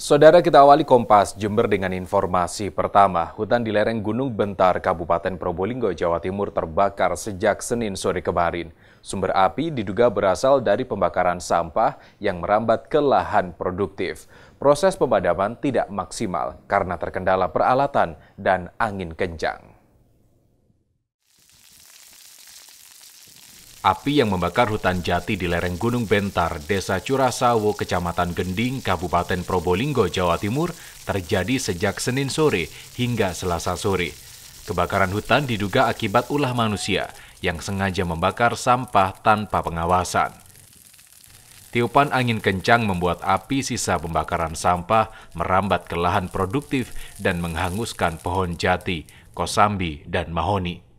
Saudara kita awali Kompas Jember dengan informasi pertama. Hutan di lereng Gunung Bentar, Kabupaten Probolinggo, Jawa Timur terbakar sejak Senin sore kemarin. Sumber api diduga berasal dari pembakaran sampah yang merambat ke lahan produktif. Proses pemadaman tidak maksimal karena terkendala peralatan dan angin kencang. Api yang membakar hutan jati di lereng Gunung Bentar, Desa Curasawo, Kecamatan Gending, Kabupaten Probolinggo, Jawa Timur, terjadi sejak Senin sore hingga Selasa sore. Kebakaran hutan diduga akibat ulah manusia yang sengaja membakar sampah tanpa pengawasan. Tiupan angin kencang membuat api sisa pembakaran sampah merambat ke lahan produktif dan menghanguskan pohon jati, kosambi, dan mahoni.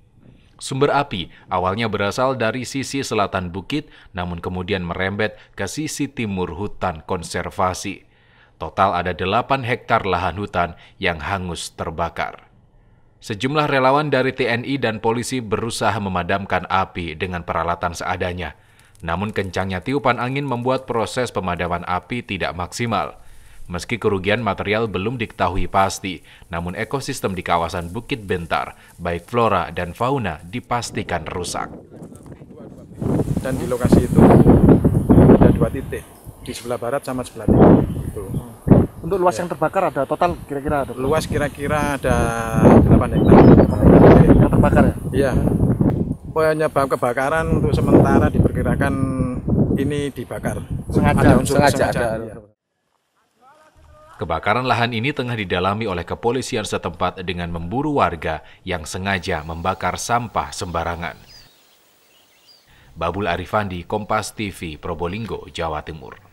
Sumber api awalnya berasal dari sisi selatan bukit, namun kemudian merembet ke sisi timur hutan konservasi. Total ada 8 hektar lahan hutan yang hangus terbakar. Sejumlah relawan dari TNI dan polisi berusaha memadamkan api dengan peralatan seadanya. Namun kencangnya tiupan angin membuat proses pemadaman api tidak maksimal. Meski kerugian material belum diketahui pasti, namun ekosistem di kawasan Bukit Bentar, baik flora dan fauna, dipastikan rusak. Dan di lokasi itu ada dua titik, di sebelah barat sama sebelah timur. Untuk luas ya. yang terbakar ada total kira-kira ada? Luas kira-kira ada 8 hektar. Yang terbakar ya? Iya. Penyebab kebakaran untuk sementara diperkirakan ini dibakar. Sengaja, ada unsur sengaja, sengaja ada. Ya. Kebakaran lahan ini tengah didalami oleh kepolisian setempat dengan memburu warga yang sengaja membakar sampah sembarangan. Babul Arifandi, Kompas TV, Probolinggo, Jawa Timur.